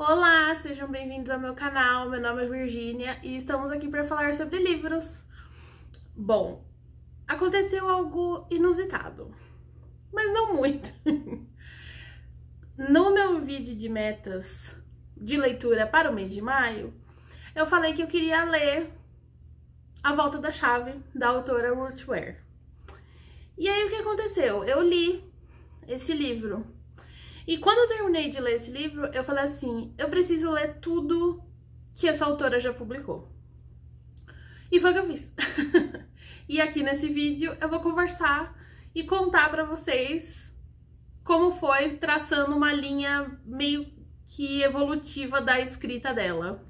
Olá, sejam bem-vindos ao meu canal. Meu nome é Virginia e estamos aqui para falar sobre livros. Bom, aconteceu algo inusitado, mas não muito. No meu vídeo de metas de leitura para o mês de maio, eu falei que eu queria ler A Volta da Chave, da autora Ruth Ware. E aí o que aconteceu? Eu li esse livro e quando eu terminei de ler esse livro, eu falei assim: eu preciso ler tudo que essa autora já publicou. E foi o que eu fiz. e aqui nesse vídeo eu vou conversar e contar para vocês como foi traçando uma linha meio que evolutiva da escrita dela.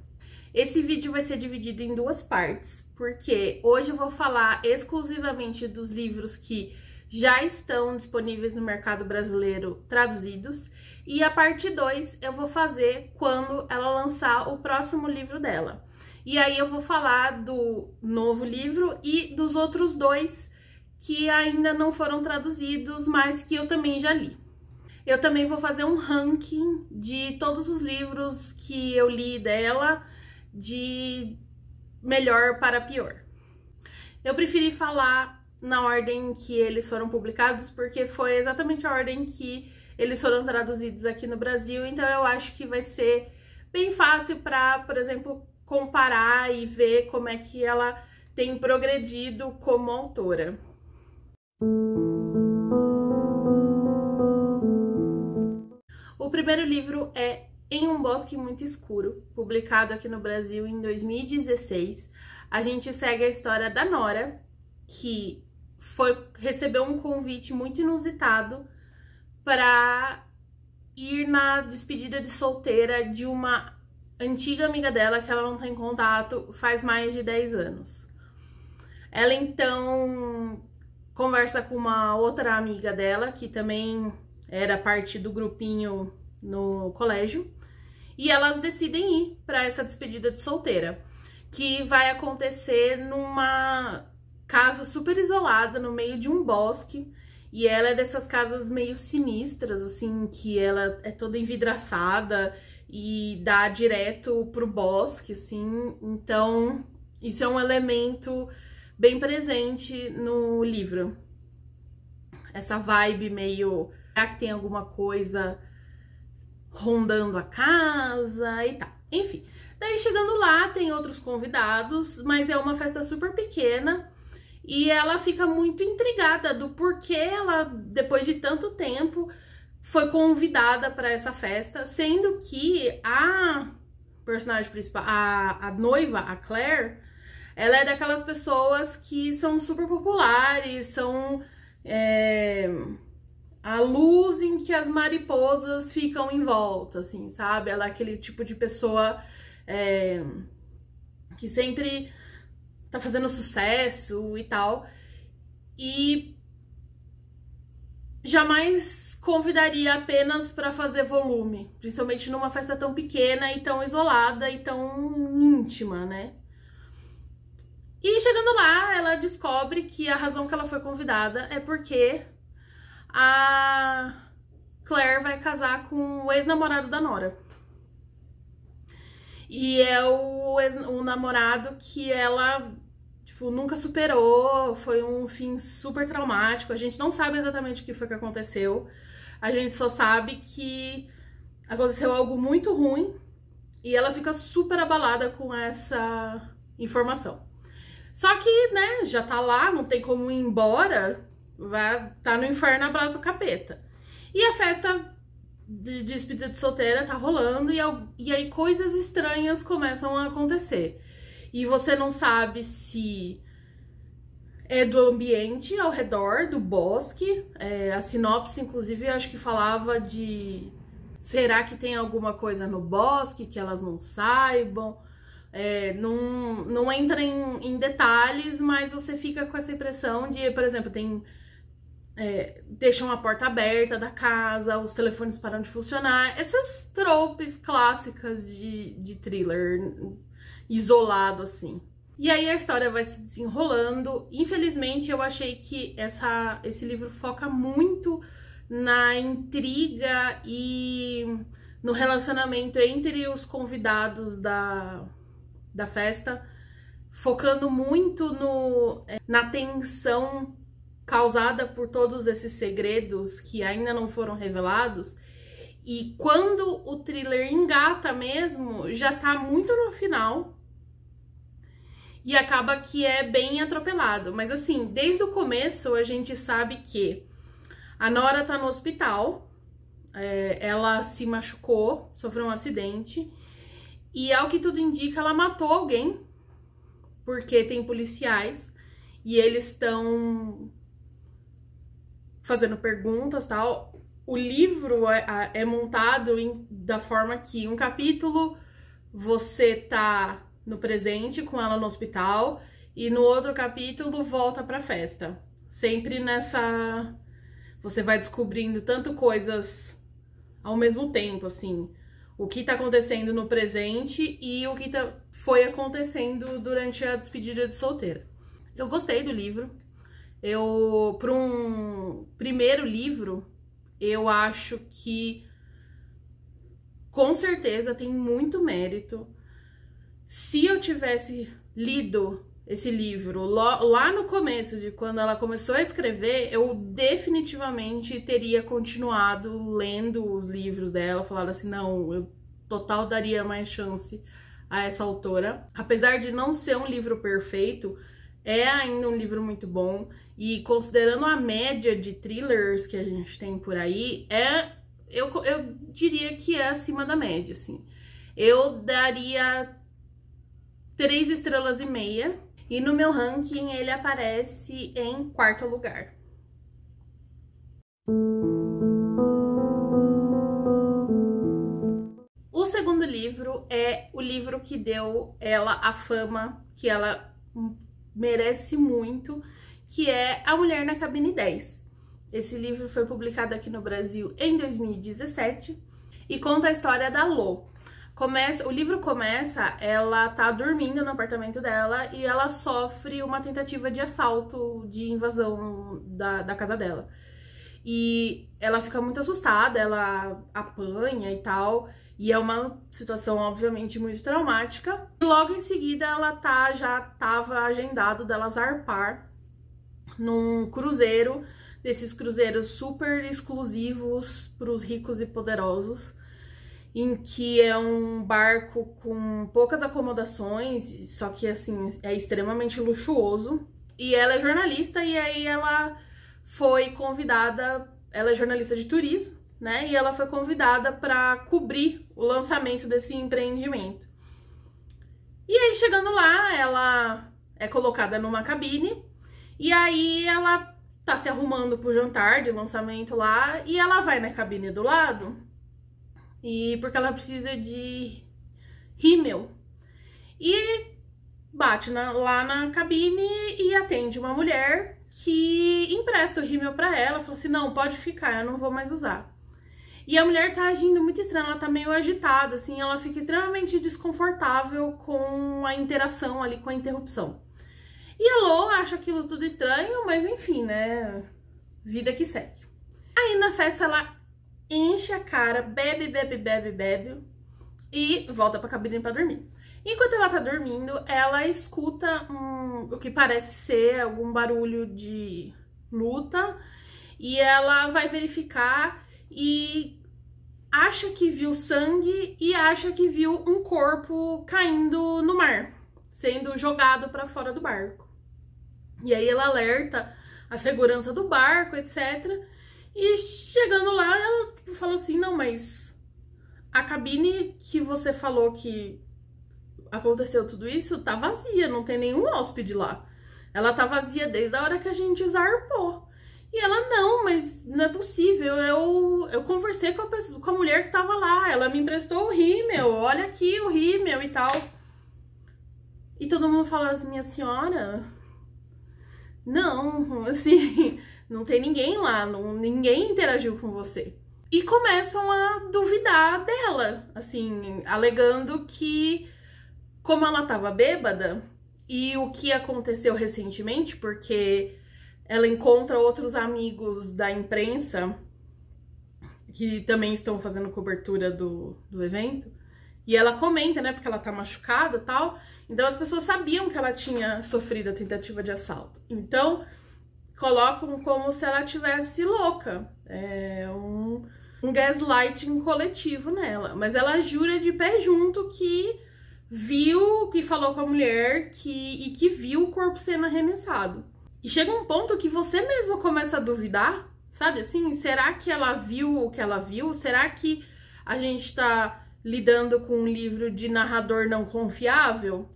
Esse vídeo vai ser dividido em duas partes, porque hoje eu vou falar exclusivamente dos livros que já estão disponíveis no mercado brasileiro traduzidos, e a parte 2 eu vou fazer quando ela lançar o próximo livro dela. E aí eu vou falar do novo livro e dos outros dois que ainda não foram traduzidos, mas que eu também já li. Eu também vou fazer um ranking de todos os livros que eu li dela, de melhor para pior. Eu preferi falar na ordem que eles foram publicados, porque foi exatamente a ordem que eles foram traduzidos aqui no Brasil, então eu acho que vai ser bem fácil para, por exemplo, comparar e ver como é que ela tem progredido como autora. O primeiro livro é Em um Bosque Muito Escuro, publicado aqui no Brasil em 2016. A gente segue a história da Nora, que foi recebeu um convite muito inusitado para ir na despedida de solteira de uma antiga amiga dela que ela não tem tá contato faz mais de 10 anos. Ela então conversa com uma outra amiga dela que também era parte do grupinho no colégio e elas decidem ir para essa despedida de solteira que vai acontecer numa casa super isolada no meio de um bosque. E ela é dessas casas meio sinistras, assim, que ela é toda envidraçada e dá direto pro bosque, assim. Então, isso é um elemento bem presente no livro. Essa vibe meio. Será que tem alguma coisa rondando a casa e tal? Tá. Enfim. Daí chegando lá, tem outros convidados, mas é uma festa super pequena. E ela fica muito intrigada do porquê ela, depois de tanto tempo, foi convidada para essa festa, sendo que a personagem principal, a, a noiva, a Claire, ela é daquelas pessoas que são super populares, são é, a luz em que as mariposas ficam em volta, assim, sabe? Ela é aquele tipo de pessoa é, que sempre tá fazendo sucesso e tal. E jamais convidaria apenas para fazer volume, principalmente numa festa tão pequena e tão isolada e tão íntima, né? E chegando lá, ela descobre que a razão que ela foi convidada é porque a Claire vai casar com o ex-namorado da Nora. E é o, o namorado que ela tipo, nunca superou, foi um fim super traumático. A gente não sabe exatamente o que foi que aconteceu. A gente só sabe que aconteceu algo muito ruim e ela fica super abalada com essa informação. Só que, né, já tá lá, não tem como ir embora, vai tá no inferno, abraça o capeta. E a festa de despedida de solteira tá rolando e, e aí coisas estranhas começam a acontecer. E você não sabe se é do ambiente ao redor, do bosque. É, a sinopse, inclusive, acho que falava de será que tem alguma coisa no bosque que elas não saibam. É, não, não entra em, em detalhes, mas você fica com essa impressão de, por exemplo, tem é, deixam a porta aberta da casa, os telefones param de funcionar. Essas tropes clássicas de, de thriller isolado, assim. E aí a história vai se desenrolando. Infelizmente, eu achei que essa, esse livro foca muito na intriga e no relacionamento entre os convidados da, da festa, focando muito no, é, na tensão causada por todos esses segredos que ainda não foram revelados. E quando o thriller engata mesmo, já tá muito no final. E acaba que é bem atropelado. Mas assim, desde o começo a gente sabe que a Nora tá no hospital, é, ela se machucou, sofreu um acidente. E ao que tudo indica, ela matou alguém, porque tem policiais e eles estão fazendo perguntas tal. O livro é, é montado em, da forma que um capítulo você tá no presente com ela no hospital e no outro capítulo volta pra festa. Sempre nessa. Você vai descobrindo tanto coisas ao mesmo tempo, assim. O que tá acontecendo no presente e o que tá, foi acontecendo durante a despedida de solteira. Eu gostei do livro, eu, para um primeiro livro, eu acho que com certeza tem muito mérito. Se eu tivesse lido esse livro lá no começo de quando ela começou a escrever, eu definitivamente teria continuado lendo os livros dela, falado assim, não, eu total daria mais chance a essa autora. Apesar de não ser um livro perfeito, é ainda um livro muito bom e considerando a média de thrillers que a gente tem por aí, é eu, eu diria que é acima da média, assim. Eu daria três estrelas e meia e no meu ranking ele aparece em quarto lugar. O segundo livro é o livro que deu ela a fama que ela merece muito, que é A Mulher na Cabine 10. Esse livro foi publicado aqui no Brasil em 2017 e conta a história da Lô. Começa, o livro começa, ela tá dormindo no apartamento dela e ela sofre uma tentativa de assalto, de invasão da, da casa dela. E ela fica muito assustada, ela apanha e tal. E é uma situação, obviamente, muito traumática. E logo em seguida, ela tá, já estava agendado dela zarpar num cruzeiro, desses cruzeiros super exclusivos para os ricos e poderosos, em que é um barco com poucas acomodações, só que, assim, é extremamente luxuoso. E ela é jornalista, e aí ela foi convidada, ela é jornalista de turismo, né? E ela foi convidada para cobrir o lançamento desse empreendimento. E aí chegando lá, ela é colocada numa cabine e aí ela tá se arrumando pro jantar de lançamento lá e ela vai na cabine do lado e porque ela precisa de rímel. E bate na, lá na cabine e atende uma mulher que empresta o rímel para ela, fala assim: "Não, pode ficar, eu não vou mais usar". E a mulher tá agindo muito estranho, ela tá meio agitada, assim, ela fica extremamente desconfortável com a interação ali, com a interrupção. E a Lou acha aquilo tudo estranho, mas enfim, né? Vida que segue. Aí na festa ela enche a cara, bebe, bebe, bebe, bebe e volta pra cabine pra dormir. Enquanto ela tá dormindo, ela escuta um, o que parece ser algum barulho de luta e ela vai verificar e acha que viu sangue e acha que viu um corpo caindo no mar, sendo jogado para fora do barco. E aí ela alerta a segurança do barco, etc. E chegando lá, ela tipo, fala assim: não, mas a cabine que você falou que aconteceu tudo isso tá vazia, não tem nenhum hóspede lá. Ela tá vazia desde a hora que a gente zarpou. E ela, não, mas não é possível. Eu, eu conversei com a, pessoa, com a mulher que tava lá. Ela me emprestou o rímel. Olha aqui o rímel e tal. E todo mundo fala, minha senhora, não, assim, não tem ninguém lá, não, ninguém interagiu com você. E começam a duvidar dela, assim, alegando que, como ela tava bêbada, e o que aconteceu recentemente, porque ela encontra outros amigos da imprensa que também estão fazendo cobertura do, do evento. E ela comenta, né, porque ela tá machucada tal. Então as pessoas sabiam que ela tinha sofrido a tentativa de assalto. Então colocam como se ela tivesse louca. É um, um gaslighting coletivo nela. Mas ela jura de pé junto que viu, que falou com a mulher que, e que viu o corpo sendo arremessado. E chega um ponto que você mesmo começa a duvidar, sabe? Assim, será que ela viu o que ela viu? Será que a gente tá lidando com um livro de narrador não confiável?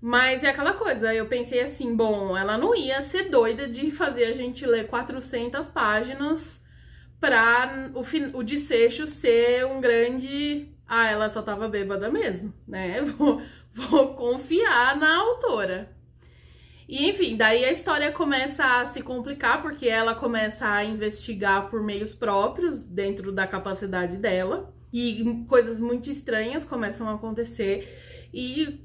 Mas é aquela coisa, eu pensei assim, bom, ela não ia ser doida de fazer a gente ler 400 páginas pra o, o desfecho ser um grande... Ah, ela só tava bêbada mesmo, né? Vou, vou confiar na autora. E enfim, daí a história começa a se complicar porque ela começa a investigar por meios próprios, dentro da capacidade dela, e coisas muito estranhas começam a acontecer. E,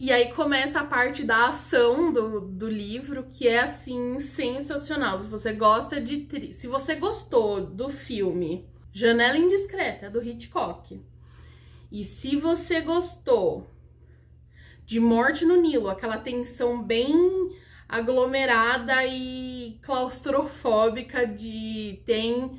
e aí começa a parte da ação do, do livro, que é assim sensacional. Se você gosta de se você gostou do filme Janela Indiscreta do Hitchcock, e se você gostou de Morte no Nilo, aquela tensão bem aglomerada e claustrofóbica de tem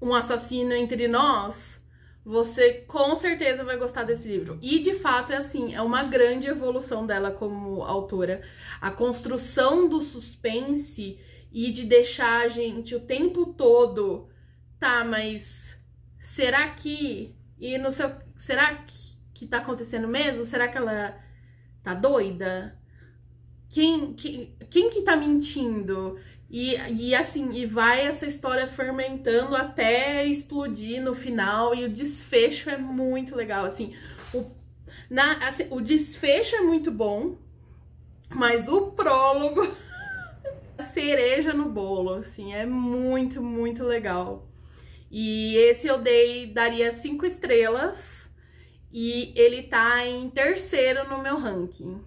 um assassino entre nós, você com certeza vai gostar desse livro. E de fato é assim, é uma grande evolução dela como autora. A construção do suspense e de deixar a gente o tempo todo, tá, mas será que e não sei, será que, que tá acontecendo mesmo? Será que ela Tá doida? Quem, quem, quem que tá mentindo? E, e assim, e vai essa história fermentando até explodir no final, e o desfecho é muito legal, assim, o, na, assim, o desfecho é muito bom, mas o prólogo, a cereja no bolo, assim, é muito, muito legal. E esse eu dei, daria cinco estrelas, e ele tá em terceiro no meu ranking.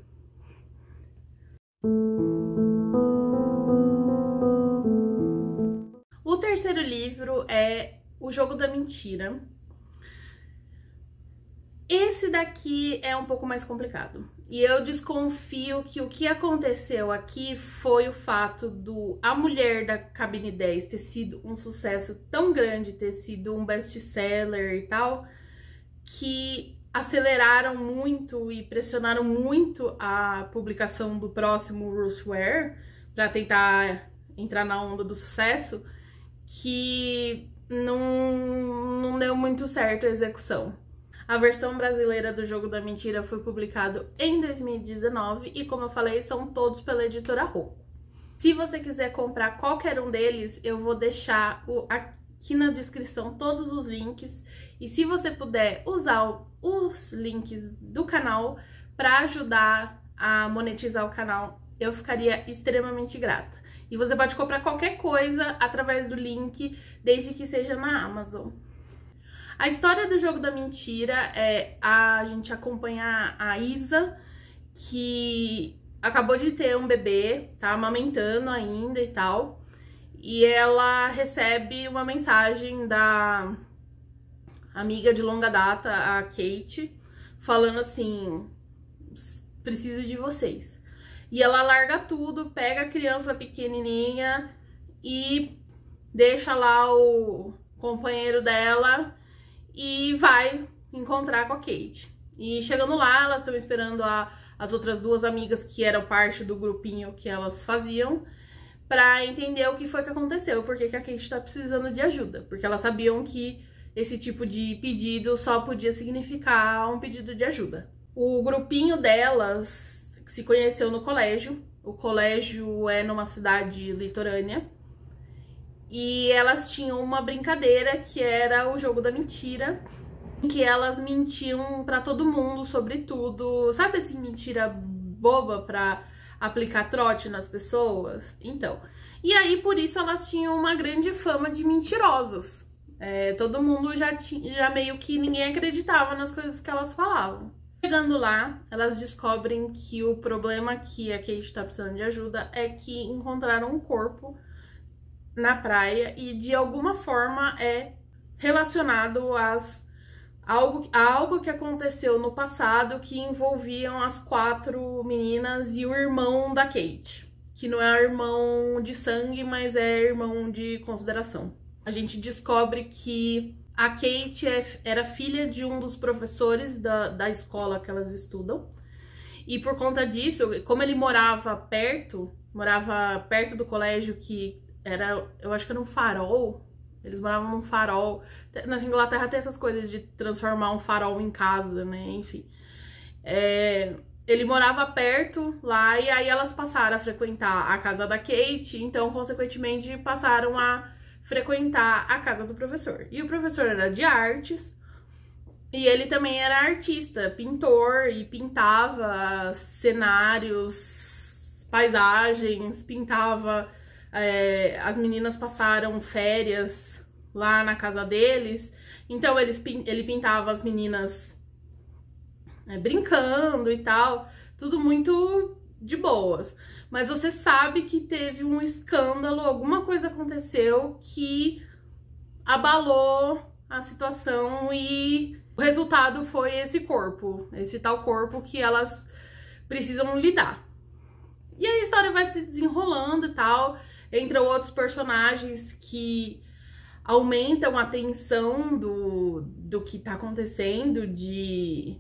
O terceiro livro é O Jogo da Mentira. Esse daqui é um pouco mais complicado. E eu desconfio que o que aconteceu aqui foi o fato do A Mulher da Cabine 10 ter sido um sucesso tão grande, ter sido um best-seller e tal, que aceleraram muito e pressionaram muito a publicação do próximo Rulesware para tentar entrar na onda do sucesso, que não, não deu muito certo a execução. A versão brasileira do Jogo da Mentira foi publicado em 2019 e, como eu falei, são todos pela editora Roux. Se você quiser comprar qualquer um deles, eu vou deixar o, a, aqui na descrição todos os links. E se você puder usar os links do canal para ajudar a monetizar o canal, eu ficaria extremamente grata. E você pode comprar qualquer coisa através do link, desde que seja na Amazon. A história do jogo da mentira é a gente acompanhar a Isa, que acabou de ter um bebê, tá amamentando ainda e tal e ela recebe uma mensagem da amiga de longa data, a Kate, falando assim: preciso de vocês. E ela larga tudo, pega a criança pequenininha e deixa lá o companheiro dela e vai encontrar com a Kate. E chegando lá, elas estão esperando a, as outras duas amigas que eram parte do grupinho que elas faziam para entender o que foi que aconteceu, porque que a Kate está precisando de ajuda, porque elas sabiam que esse tipo de pedido só podia significar um pedido de ajuda. O grupinho delas se conheceu no colégio. O colégio é numa cidade litorânea. E elas tinham uma brincadeira que era o jogo da mentira, em que elas mentiam para todo mundo sobre tudo. Sabe assim, mentira boba para aplicar trote nas pessoas. Então, e aí por isso elas tinham uma grande fama de mentirosas. É, todo mundo já, tinha, já meio que ninguém acreditava nas coisas que elas falavam. Chegando lá, elas descobrem que o problema que a Kate tá precisando de ajuda é que encontraram um corpo na praia e de alguma forma é relacionado às algo, algo que aconteceu no passado que envolviam as quatro meninas e o irmão da Kate, que não é irmão de sangue, mas é irmão de consideração. A gente descobre que a Kate é, era filha de um dos professores da, da escola que elas estudam. E por conta disso, como ele morava perto, morava perto do colégio que era, eu acho que era um farol, eles moravam num farol. Na Inglaterra tem essas coisas de transformar um farol em casa, né? Enfim. É, ele morava perto lá e aí elas passaram a frequentar a casa da Kate, então, consequentemente, passaram a frequentar a casa do professor. E o professor era de artes. E ele também era artista, pintor e pintava cenários, paisagens, pintava é, as meninas passaram férias lá na casa deles, então eles, ele pintava as meninas é, brincando e tal, tudo muito de boas. Mas você sabe que teve um escândalo, alguma coisa aconteceu que abalou a situação e o resultado foi esse corpo, esse tal corpo que elas precisam lidar. E a história vai se desenrolando e tal. Entram outros personagens que aumentam a tensão do, do que tá acontecendo, de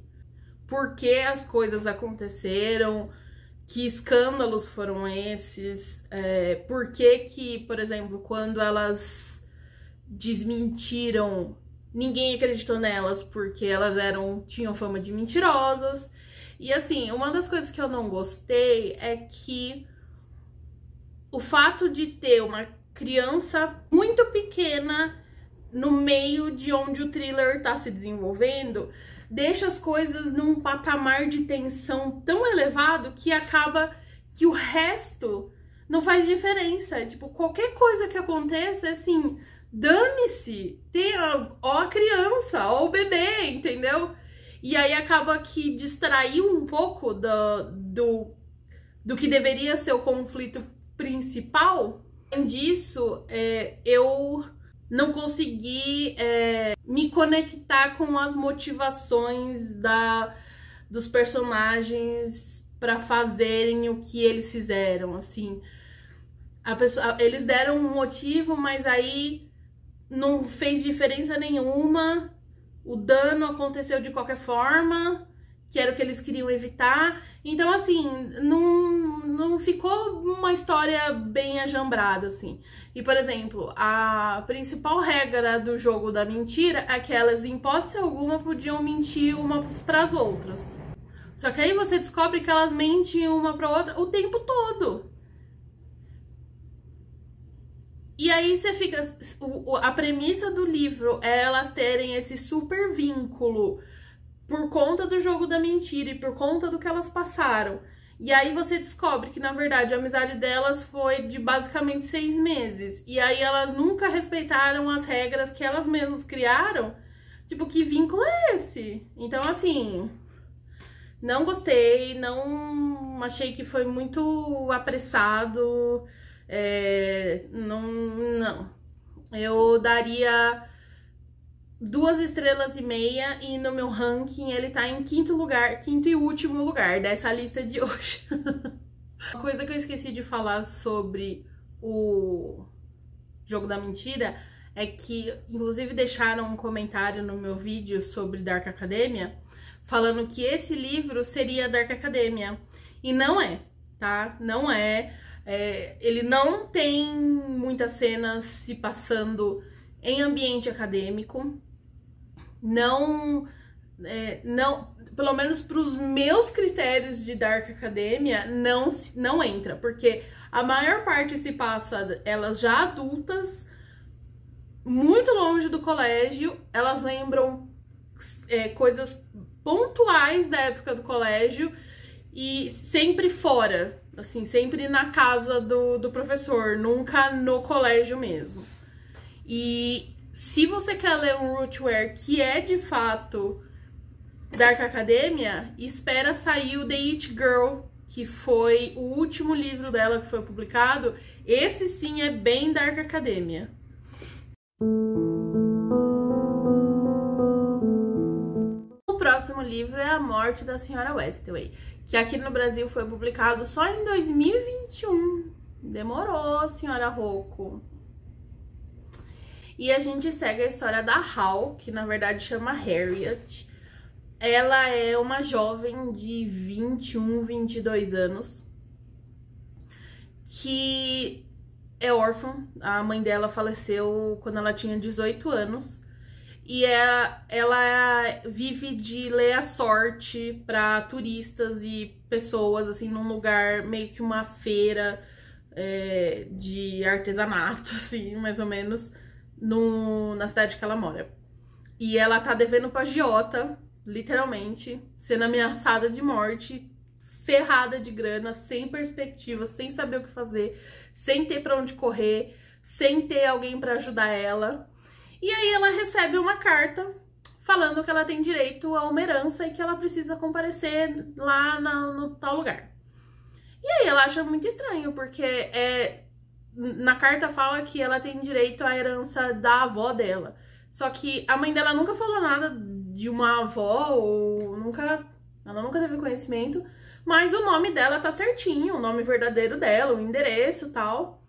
por que as coisas aconteceram, que escândalos foram esses, é, por que que, por exemplo, quando elas desmentiram, ninguém acreditou nelas porque elas eram tinham fama de mentirosas. E assim, uma das coisas que eu não gostei é que o fato de ter uma criança muito pequena no meio de onde o thriller tá se desenvolvendo deixa as coisas num patamar de tensão tão elevado que acaba que o resto não faz diferença. Tipo, qualquer coisa que aconteça, é assim, dane-se. Tem a, ó a criança, ó o bebê, entendeu? E aí acaba que distraiu um pouco do, do, do que deveria ser o conflito principal. Além disso, é, eu não consegui é, me conectar com as motivações da, dos personagens para fazerem o que eles fizeram, assim. A pessoa, eles deram um motivo, mas aí não fez diferença nenhuma. O dano aconteceu de qualquer forma, que era o que eles queriam evitar. Então, assim, não não ficou uma história bem ajambrada, assim. E, por exemplo, a principal regra do jogo da mentira é que elas, em hipótese alguma, podiam mentir umas para as outras. Só que aí você descobre que elas mentem uma para outra o tempo todo. E aí você fica. A premissa do livro é elas terem esse super vínculo por conta do jogo da mentira e por conta do que elas passaram. E aí você descobre que, na verdade, a amizade delas foi de basicamente seis meses. E aí elas nunca respeitaram as regras que elas mesmas criaram. Tipo, que vínculo é esse? Então, assim, não gostei, não achei que foi muito apressado. É, não, não. Eu daria duas estrelas e meia e no meu ranking ele tá em quinto lugar, quinto e último lugar dessa lista de hoje. Uma coisa que eu esqueci de falar sobre o jogo da mentira é que, inclusive, deixaram um comentário no meu vídeo sobre Dark Academia falando que esse livro seria Dark Academia. E não é, tá? Não é. é ele não tem muitas cenas se passando em ambiente acadêmico não. É, não pelo menos para os meus critérios de Dark Academia, não, não entra, porque a maior parte se passa elas já adultas, muito longe do colégio, elas lembram é, coisas pontuais da época do colégio e sempre fora, assim, sempre na casa do, do professor, nunca no colégio mesmo. E se você quer ler um Rootwear que é de fato Dark Academia, espera sair o The It Girl, que foi o último livro dela que foi publicado. Esse sim é bem Dark Academia. O próximo livro é A Morte da Senhora Westaway, que aqui no Brasil foi publicado só em 2021. Demorou, senhora Rocco. E a gente segue a história da Hal, que na verdade chama Harriet. Ela é uma jovem de 21, 22 anos que é órfã. A mãe dela faleceu quando ela tinha 18 anos. E é, ela vive de ler a sorte para turistas e pessoas, assim, num lugar meio que uma feira é, de artesanato, assim, mais ou menos no, na cidade que ela mora. E ela tá devendo pra Giota, literalmente, sendo ameaçada de morte, ferrada de grana, sem perspectiva, sem saber o que fazer, sem ter pra onde correr, sem ter alguém para ajudar ela. E aí ela recebe uma carta falando que ela tem direito a uma herança e que ela precisa comparecer lá na, no tal lugar. E aí ela acha muito estranho, porque é na carta fala que ela tem direito à herança da avó dela. Só que a mãe dela nunca falou nada de uma avó ou nunca. Ela nunca teve conhecimento. Mas o nome dela tá certinho, o nome verdadeiro dela, o endereço tal.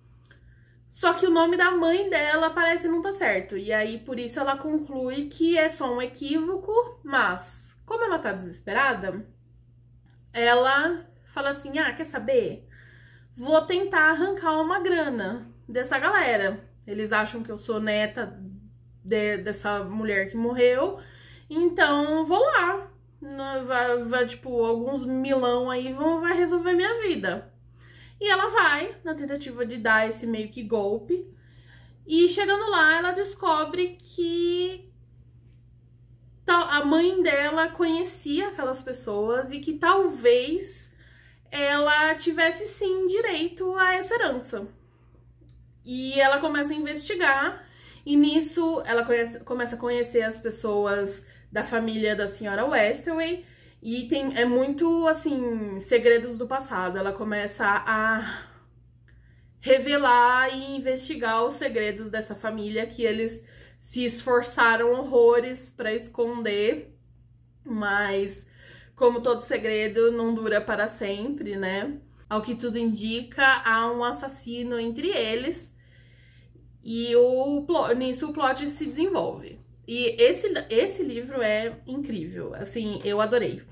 Só que o nome da mãe dela parece não tá certo. E aí, por isso, ela conclui que é só um equívoco, mas como ela tá desesperada, ela fala assim: ah, quer saber? vou tentar arrancar uma grana dessa galera. Eles acham que eu sou neta de, dessa mulher que morreu, então vou lá. Né, vai, vai, tipo, alguns milão aí vão, vai resolver minha vida. E ela vai, na tentativa de dar esse meio que golpe. E chegando lá, ela descobre que a mãe dela conhecia aquelas pessoas e que talvez ela tivesse sim direito a essa herança. E ela começa a investigar, e nisso ela conhece, começa a conhecer as pessoas da família da senhora Westaway, e tem é muito assim, segredos do passado. Ela começa a revelar e investigar os segredos dessa família que eles se esforçaram horrores para esconder, mas como todo segredo, não dura para sempre, né? Ao que tudo indica, há um assassino entre eles e o nisso o plot se desenvolve. E esse, esse livro é incrível, assim, eu adorei.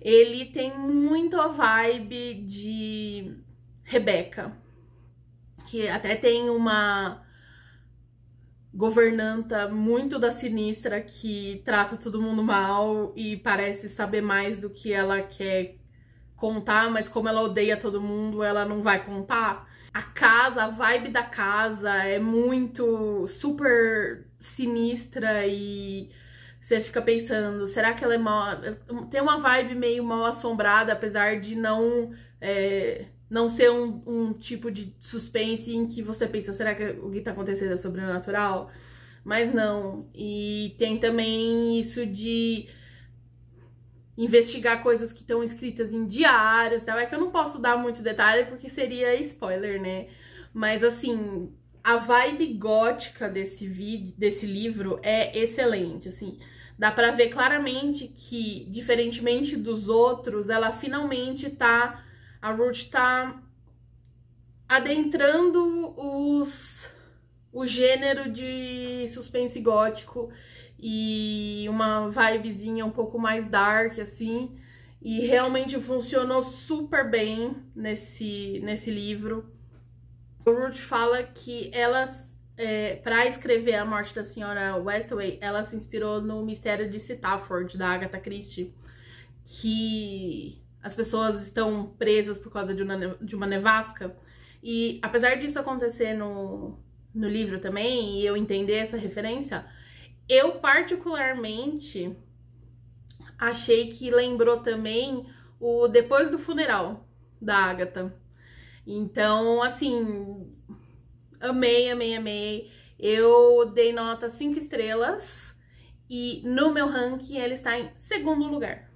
Ele tem muito a vibe de Rebeca, que até tem uma governanta muito da sinistra que trata todo mundo mal e parece saber mais do que ela quer contar, mas como ela odeia todo mundo, ela não vai contar. A casa, a vibe da casa é muito super sinistra e você fica pensando, será que ela é mal. Tem uma vibe meio mal assombrada, apesar de não. É não ser um, um, tipo de suspense em que você pensa, será que o que tá acontecendo é sobrenatural? Mas não. E tem também isso de investigar coisas que estão escritas em diários, tal. É que eu não posso dar muito detalhe porque seria spoiler, né? Mas assim, a vibe gótica desse vídeo, desse livro é excelente, assim. Dá para ver claramente que, diferentemente dos outros, ela finalmente tá a Ruth tá adentrando os, o gênero de suspense gótico e uma vibezinha um pouco mais dark, assim. E realmente funcionou super bem nesse, nesse livro. A Ruth fala que elas, é, para escrever A Morte da Senhora Westaway, ela se inspirou no Mistério de Stafford, da Agatha Christie, que as pessoas estão presas por causa de uma, de uma nevasca. E apesar disso acontecer no, no livro também, e eu entender essa referência, eu particularmente achei que lembrou também o Depois do Funeral, da Agatha. Então, assim, amei, amei, amei. Eu dei nota 5 estrelas e no meu ranking ele está em segundo lugar.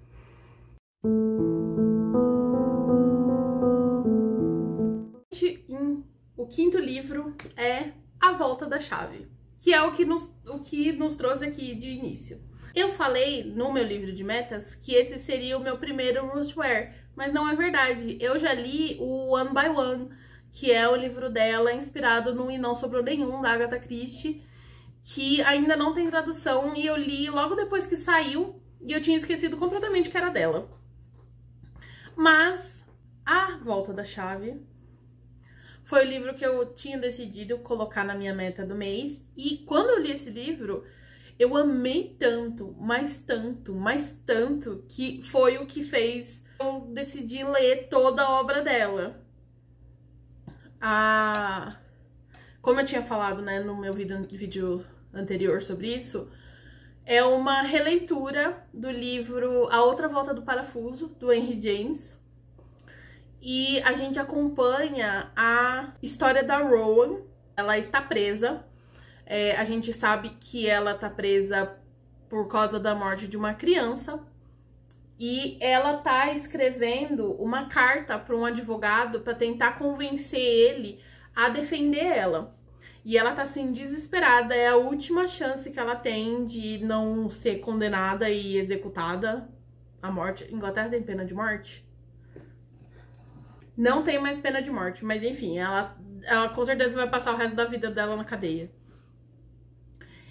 quinto livro é A Volta da Chave, que é o que nos, o que nos trouxe aqui de início. Eu falei no meu livro de metas que esse seria o meu primeiro rootwear, mas não é verdade. Eu já li o One by One, que é o livro dela inspirado no E Não Sobrou Nenhum, da Agatha Christie, que ainda não tem tradução e eu li logo depois que saiu e eu tinha esquecido completamente que era dela. Mas A Volta da Chave foi o livro que eu tinha decidido colocar na minha meta do mês. E quando eu li esse livro, eu amei tanto, mais tanto, mais tanto, que foi o que fez eu decidir ler toda a obra dela. A... Como eu tinha falado né, no meu vídeo anterior sobre isso, é uma releitura do livro A Outra Volta do Parafuso, do Henry James e a gente acompanha a história da Rowan. Ela está presa. É, a gente sabe que ela está presa por causa da morte de uma criança. E ela tá escrevendo uma carta para um advogado para tentar convencer ele a defender ela. E ela tá assim desesperada, é a última chance que ela tem de não ser condenada e executada à morte. Inglaterra tem pena de morte? Não tem mais pena de morte, mas enfim, ela, ela com certeza vai passar o resto da vida dela na cadeia.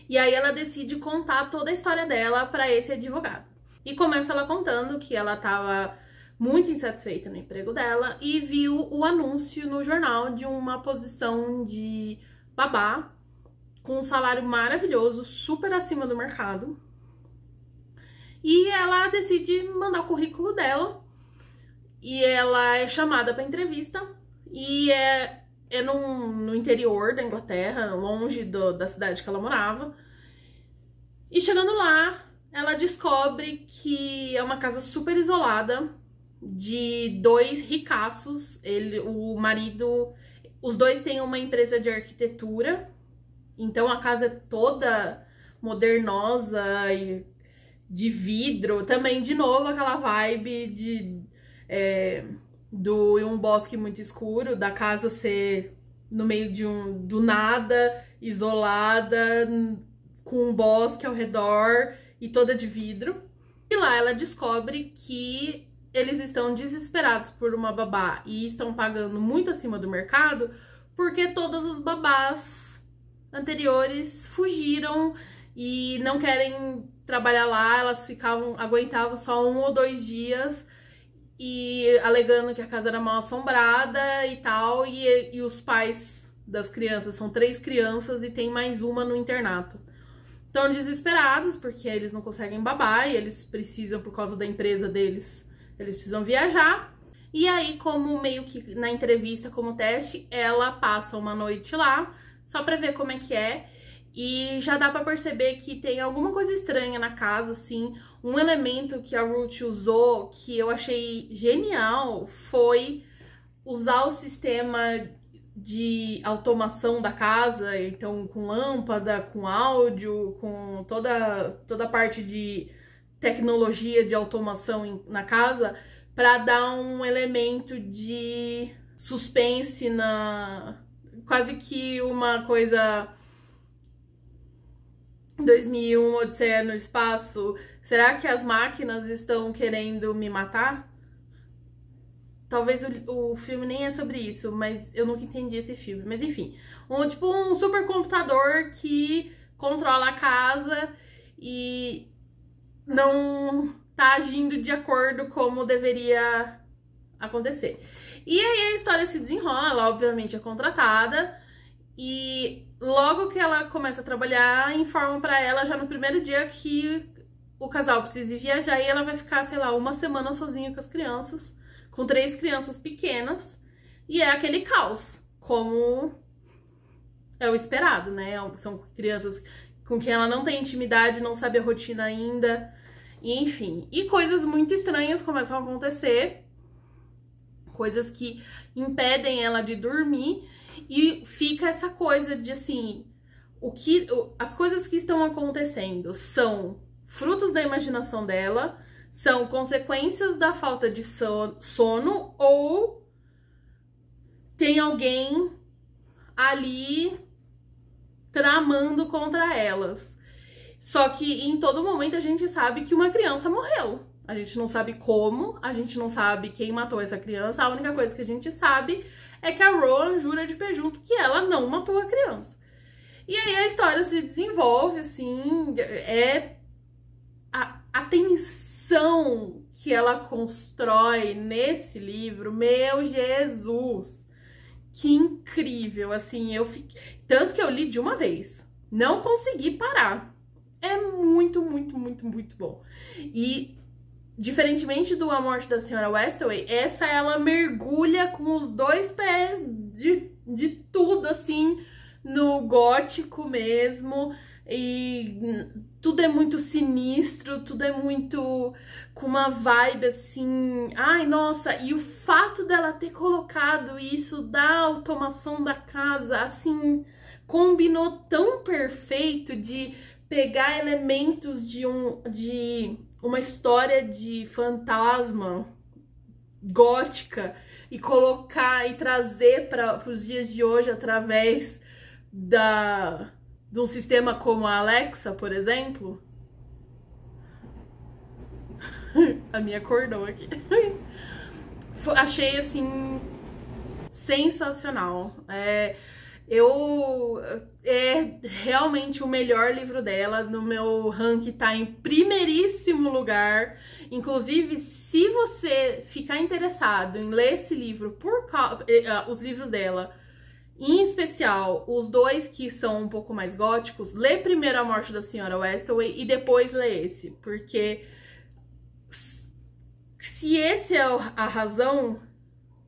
E aí ela decide contar toda a história dela para esse advogado. E começa ela contando que ela tava muito insatisfeita no emprego dela e viu o anúncio no jornal de uma posição de babá com um salário maravilhoso, super acima do mercado. E ela decide mandar o currículo dela e ela é chamada para entrevista e é, é num, no interior da Inglaterra, longe do, da cidade que ela morava. E chegando lá, ela descobre que é uma casa super isolada de dois ricaços. Ele, o marido, os dois têm uma empresa de arquitetura, então a casa é toda modernosa e de vidro, também de novo aquela vibe de é, do um bosque muito escuro, da casa ser no meio de um do nada, isolada, com um bosque ao redor e toda de vidro. E lá ela descobre que eles estão desesperados por uma babá e estão pagando muito acima do mercado, porque todas as babás anteriores fugiram e não querem trabalhar lá, elas ficavam aguentavam só um ou dois dias e alegando que a casa era mal assombrada e tal, e, e os pais das crianças são três crianças e tem mais uma no internato. Estão desesperados porque eles não conseguem babar e eles precisam, por causa da empresa deles, eles precisam viajar. E aí, como meio que na entrevista, como teste, ela passa uma noite lá, só pra ver como é que é. E já dá para perceber que tem alguma coisa estranha na casa, assim. Um elemento que a Ruth usou que eu achei genial foi usar o sistema de automação da casa, então com lâmpada, com áudio, com toda toda a parte de tecnologia de automação na casa para dar um elemento de suspense na quase que uma coisa 2001, Odisseia no Espaço, será que as máquinas estão querendo me matar? Talvez o, o filme nem é sobre isso, mas eu nunca entendi esse filme. Mas enfim, um, tipo um supercomputador que controla a casa e não tá agindo de acordo como deveria acontecer. E aí a história se desenrola, obviamente é contratada, e logo que ela começa a trabalhar, informam para ela já no primeiro dia que o casal precisa viajar e ela vai ficar, sei lá, uma semana sozinha com as crianças, com três crianças pequenas, e é aquele caos, como é o esperado, né? São crianças com quem ela não tem intimidade, não sabe a rotina ainda, e enfim. E coisas muito estranhas começam a acontecer, coisas que impedem ela de dormir, e fica essa coisa de assim, o que as coisas que estão acontecendo são frutos da imaginação dela, são consequências da falta de sono ou tem alguém ali tramando contra elas. Só que em todo momento a gente sabe que uma criança morreu. A gente não sabe como, a gente não sabe quem matou essa criança. A única coisa que a gente sabe é que a Rowan jura de pé junto que ela não matou a criança. E aí a história se desenvolve, assim, é a, a tensão que ela constrói nesse livro, meu Jesus! Que incrível, assim, eu fiquei... Tanto que eu li de uma vez, não consegui parar. É muito, muito, muito, muito bom. E Diferentemente do A Morte da Senhora Westaway, essa ela mergulha com os dois pés de, de tudo, assim, no gótico mesmo. E tudo é muito sinistro, tudo é muito com uma vibe assim. Ai, nossa, e o fato dela ter colocado isso da automação da casa, assim, combinou tão perfeito de pegar elementos de um de uma história de fantasma gótica e colocar e trazer para os dias de hoje através da de um sistema como a Alexa, por exemplo. a minha acordou aqui. Achei assim sensacional. É, eu é realmente o melhor livro dela. No meu ranking tá em primeiríssimo lugar. Inclusive, se você ficar interessado em ler esse livro por causa, eh, eh, os livros dela, em especial os dois que são um pouco mais góticos, lê primeiro A Morte da Senhora Westaway e depois lê esse, porque se esse é a razão,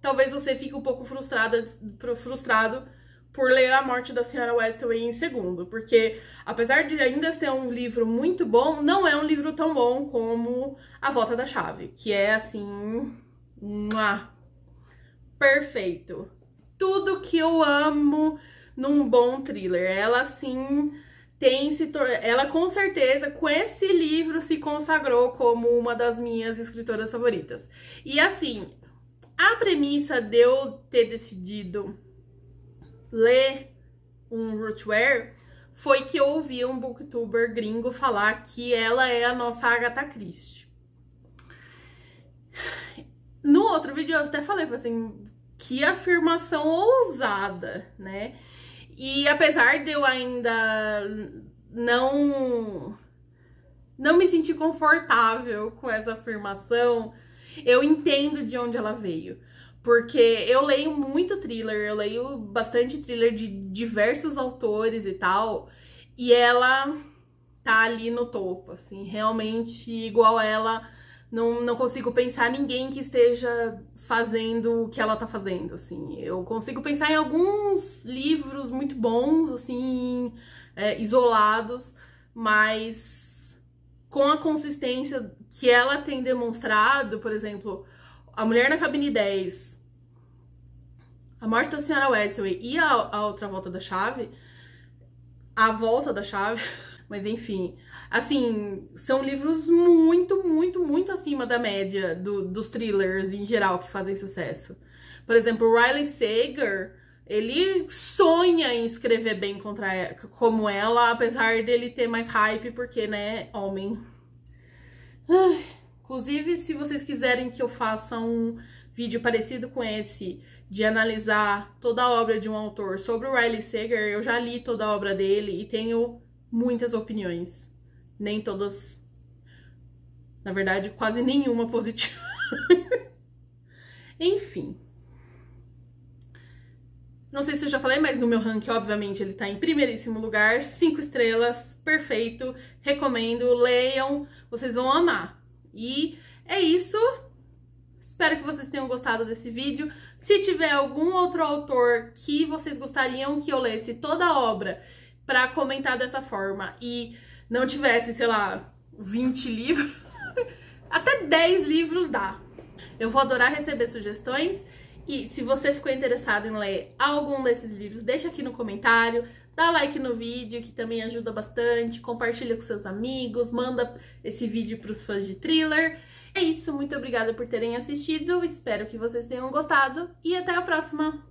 talvez você fique um pouco frustrada, frustrado por ler A Morte da Senhora Westaway em segundo, porque apesar de ainda ser um livro muito bom, não é um livro tão bom como A Volta da Chave, que é assim, mua, perfeito. Tudo que eu amo num bom thriller. Ela assim tem se ela com certeza com esse livro se consagrou como uma das minhas escritoras favoritas. E assim, a premissa de eu ter decidido ler um Rootware foi que eu ouvi um booktuber gringo falar que ela é a nossa Agatha Christie. No outro vídeo eu até falei assim, que afirmação ousada, né? E apesar de eu ainda não não me sentir confortável com essa afirmação, eu entendo de onde ela veio. Porque eu leio muito thriller, eu leio bastante thriller de diversos autores e tal, e ela tá ali no topo, assim, realmente igual ela, não, não consigo pensar ninguém que esteja fazendo o que ela tá fazendo, assim. Eu consigo pensar em alguns livros muito bons, assim, é, isolados, mas com a consistência que ela tem demonstrado, por exemplo, a Mulher na Cabine 10, A Morte da Senhora Wesley e a, a Outra Volta da Chave, A Volta da Chave, mas enfim, assim, são livros muito, muito, muito acima da média do, dos thrillers em geral que fazem sucesso. Por exemplo, Riley Sager, ele sonha em escrever bem contra ela, como ela, apesar dele ter mais hype, porque, né, homem. Ai. Inclusive, se vocês quiserem que eu faça um vídeo parecido com esse, de analisar toda a obra de um autor sobre o Riley Sager, eu já li toda a obra dele e tenho muitas opiniões. Nem todas. Na verdade, quase nenhuma positiva. Enfim. Não sei se eu já falei, mas no meu ranking, obviamente, ele tá em primeiríssimo lugar. Cinco estrelas, perfeito. Recomendo, leiam, vocês vão amar. E é isso. Espero que vocês tenham gostado desse vídeo. Se tiver algum outro autor que vocês gostariam que eu lesse toda a obra para comentar dessa forma e não tivesse, sei lá, 20 livros, até 10 livros dá. Eu vou adorar receber sugestões. E se você ficou interessado em ler algum desses livros, deixa aqui no comentário, dá like no vídeo, que também ajuda bastante, compartilha com seus amigos, manda esse vídeo para os fãs de thriller. É isso, muito obrigada por terem assistido, espero que vocês tenham gostado e até a próxima!